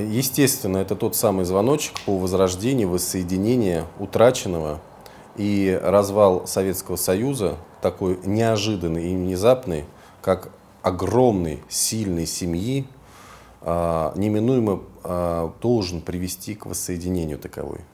Естественно, это тот самый звоночек по возрождению, воссоединению утраченного и развал Советского Союза, такой неожиданный и внезапный, как огромной, сильной семьи, а, неминуемо а, должен привести к воссоединению таковой.